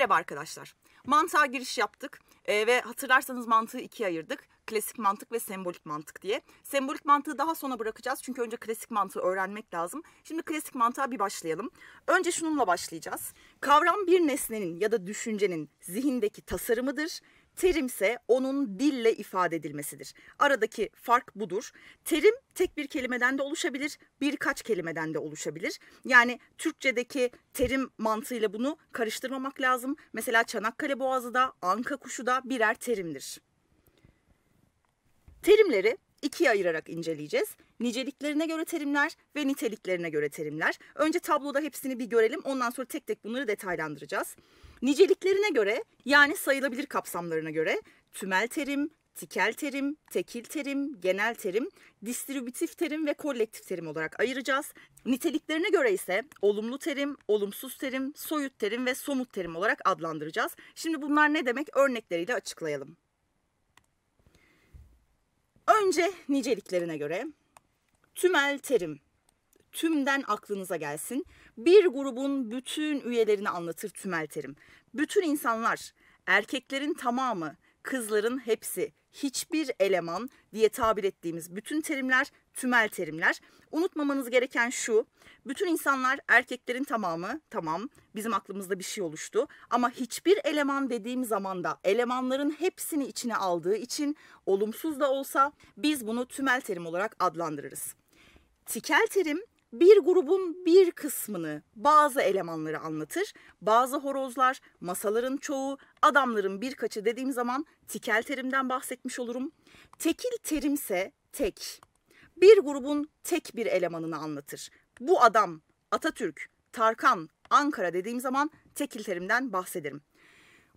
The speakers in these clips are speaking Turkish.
Merhaba arkadaşlar. Mantığa giriş yaptık e, ve hatırlarsanız mantığı ikiye ayırdık. Klasik mantık ve sembolik mantık diye. Sembolik mantığı daha sona bırakacağız çünkü önce klasik mantığı öğrenmek lazım. Şimdi klasik mantığa bir başlayalım. Önce şununla başlayacağız. Kavram bir nesnenin ya da düşüncenin zihindeki tasarımıdır Terim ise onun dille ifade edilmesidir. Aradaki fark budur. Terim tek bir kelimeden de oluşabilir, birkaç kelimeden de oluşabilir. Yani Türkçedeki terim mantığıyla bunu karıştırmamak lazım. Mesela Çanakkale Boğazı da, Anka kuşu da birer terimdir. Terimleri ikiye ayırarak inceleyeceğiz. Niceliklerine göre terimler ve niteliklerine göre terimler. Önce tabloda hepsini bir görelim ondan sonra tek tek bunları detaylandıracağız. Niceliklerine göre yani sayılabilir kapsamlarına göre tümel terim, tikel terim, tekil terim, genel terim, distribütif terim ve kolektif terim olarak ayıracağız. Niteliklerine göre ise olumlu terim, olumsuz terim, soyut terim ve somut terim olarak adlandıracağız. Şimdi bunlar ne demek örnekleriyle açıklayalım. Önce niceliklerine göre tümel terim tümden aklınıza gelsin. Bir grubun bütün üyelerini anlatır tümel terim. Bütün insanlar, erkeklerin tamamı, kızların hepsi, hiçbir eleman diye tabir ettiğimiz bütün terimler tümel terimler. Unutmamanız gereken şu, bütün insanlar erkeklerin tamamı, tamam bizim aklımızda bir şey oluştu. Ama hiçbir eleman dediğim zaman da elemanların hepsini içine aldığı için olumsuz da olsa biz bunu tümel terim olarak adlandırırız. Tikel terim bir grubun bir kısmını, bazı elemanları anlatır. Bazı horozlar, masaların çoğu, adamların birkaçı dediğim zaman tikel terimden bahsetmiş olurum. Tekil terimse tek. Bir grubun tek bir elemanını anlatır. Bu adam Atatürk, Tarkan, Ankara dediğim zaman tekil terimden bahsederim.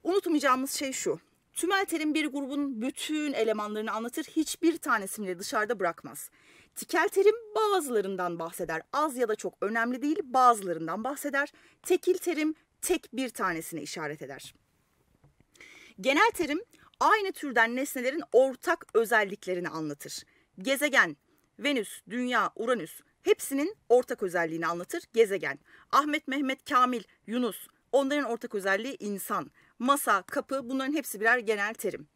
Unutmayacağımız şey şu. Tümel terim bir grubun bütün elemanlarını anlatır, hiçbir tanesini de dışarıda bırakmaz. Tikel terim bazılarından bahseder. Az ya da çok önemli değil bazılarından bahseder. Tekil terim tek bir tanesine işaret eder. Genel terim aynı türden nesnelerin ortak özelliklerini anlatır. Gezegen, Venüs, Dünya, Uranüs hepsinin ortak özelliğini anlatır. Gezegen, Ahmet, Mehmet, Kamil, Yunus onların ortak özelliği insan. Masa, kapı bunların hepsi birer genel terim.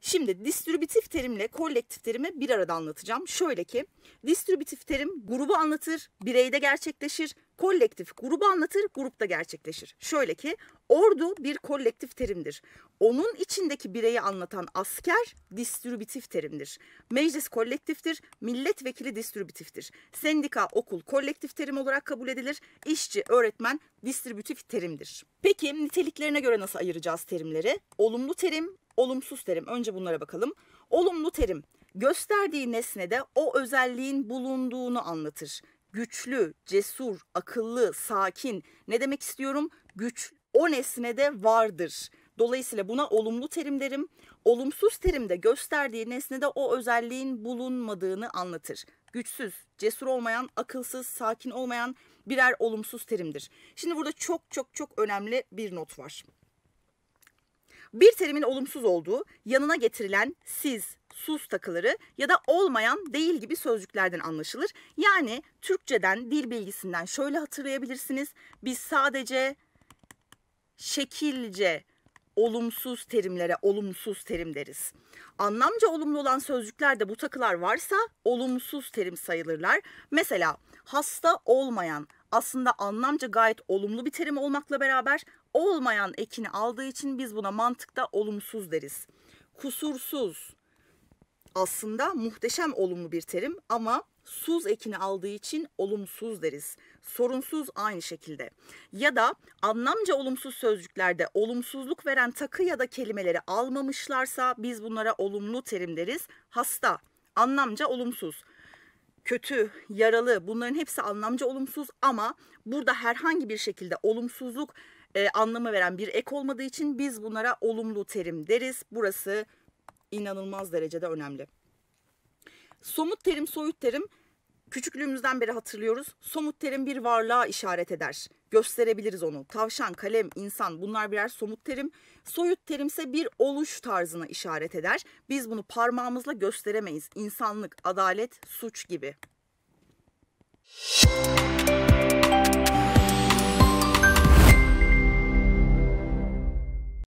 Şimdi distribütif terimle kolektif terimi bir arada anlatacağım. Şöyle ki distribütif terim grubu anlatır, bireyde gerçekleşir. Kolektif grubu anlatır, grupta gerçekleşir. Şöyle ki ordu bir kolektif terimdir. Onun içindeki bireyi anlatan asker distribütif terimdir. Meclis kolektiftir, milletvekili distribütiftir. Sendika, okul kolektif terim olarak kabul edilir. İşçi, öğretmen distribütif terimdir. Peki niteliklerine göre nasıl ayıracağız terimleri? Olumlu terim olumsuz terim. Önce bunlara bakalım. Olumlu terim gösterdiği nesnede o özelliğin bulunduğunu anlatır. Güçlü, cesur, akıllı, sakin. Ne demek istiyorum? Güç o nesnede vardır. Dolayısıyla buna olumlu terim derim. Olumsuz terimde gösterdiği nesnede o özelliğin bulunmadığını anlatır. Güçsüz, cesur olmayan, akılsız, sakin olmayan birer olumsuz terimdir. Şimdi burada çok çok çok önemli bir not var. Bir terimin olumsuz olduğu, yanına getirilen siz, sus takıları ya da olmayan değil gibi sözcüklerden anlaşılır. Yani Türkçeden dil bilgisinden şöyle hatırlayabilirsiniz. Biz sadece şekilce olumsuz terimlere olumsuz terim deriz. Anlamca olumlu olan sözcüklerde bu takılar varsa olumsuz terim sayılırlar. Mesela hasta olmayan aslında anlamca gayet olumlu bir terim olmakla beraber olmayan ekini aldığı için biz buna mantıkta olumsuz deriz. Kusursuz aslında muhteşem olumlu bir terim ama suz ekini aldığı için olumsuz deriz. Sorunsuz aynı şekilde. Ya da anlamca olumsuz sözcüklerde olumsuzluk veren takı ya da kelimeleri almamışlarsa biz bunlara olumlu terim deriz. Hasta, anlamca olumsuz kötü, yaralı bunların hepsi anlamca olumsuz ama burada herhangi bir şekilde olumsuzluk e, anlamı veren bir ek olmadığı için biz bunlara olumlu terim deriz. Burası inanılmaz derecede önemli. Somut terim, soyut terim küçüklüğümüzden beri hatırlıyoruz. Somut terim bir varlığa işaret eder. Gösterebiliriz onu. Tavşan, kalem, insan bunlar birer somut terim. Soyut terimse bir oluş tarzına işaret eder. Biz bunu parmağımızla gösteremeyiz. İnsanlık, adalet, suç gibi. Müzik